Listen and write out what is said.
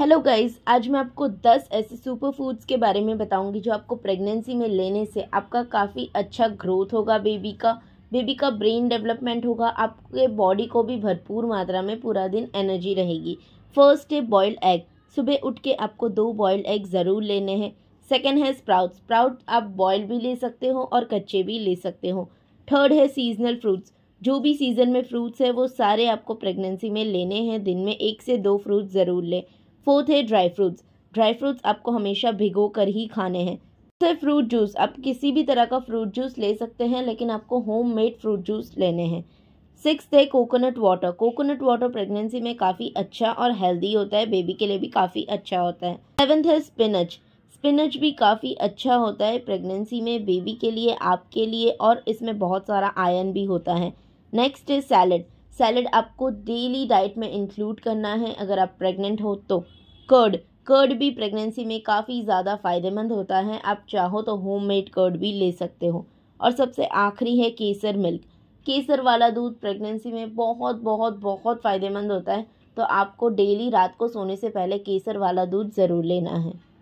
hello guys आज मैं आपको 10 ऐसे सुपर फूड्स के बारे में बताऊंगी जो आपको प्रेगनेंसी में लेने से आपका काफ़ी अच्छा ग्रोथ होगा बेबी का बेबी का ब्रेन डेवलपमेंट होगा आपके बॉडी को भी भरपूर मात्रा में पूरा दिन एनर्जी रहेगी फर्स्ट है बॉयल्ड एग सुबह उठ के आपको दो बॉयल्ड एग ज़रूर लेने हैं सेकेंड है स्प्राउट स्प्राउट आप बॉयल भी ले सकते हो और कच्चे भी ले सकते हो थर्ड है सीजनल फ्रूट्स जो भी सीज़न में फ्रूट्स है वो सारे आपको प्रेगनेंसी में लेने हैं दिन में एक से दो फ्रूट्स ज़रूर लें फोर्थ है ड्राई फ्रूट्स ड्राई फ्रूट्स आपको हमेशा भिगो कर ही खाने हैं फिफ्थ है फ्रूट जूस आप किसी भी तरह का फ्रूट जूस ले सकते हैं लेकिन आपको होम मेड फ्रूट जूस लेने हैं सिक्स है coconut water coconut water pregnancy में काफ़ी अच्छा और हेल्दी होता है बेबी के लिए भी काफ़ी अच्छा होता है सेवन्थ है स्पिनच स्पिनच भी काफ़ी अच्छा होता है प्रेगनेंसी में बेबी के लिए आपके लिए और इसमें बहुत सारा आयन भी होता है नेक्स्ट है सैलड सैलड आपको डेली डाइट में इंक्लूड करना है अगर आप प्रेग्नेंट हो तो कर्ड कर्ड भी प्रेगनेंसी में काफ़ी ज़्यादा फ़ायदेमंद होता है आप चाहो तो होममेड कर्ड भी ले सकते हो और सबसे आखिरी है केसर मिल्क केसर वाला दूध प्रेगनेंसी में बहुत बहुत बहुत फ़ायदेमंद होता है तो आपको डेली रात को सोने से पहले केसर वाला दूध ज़रूर लेना है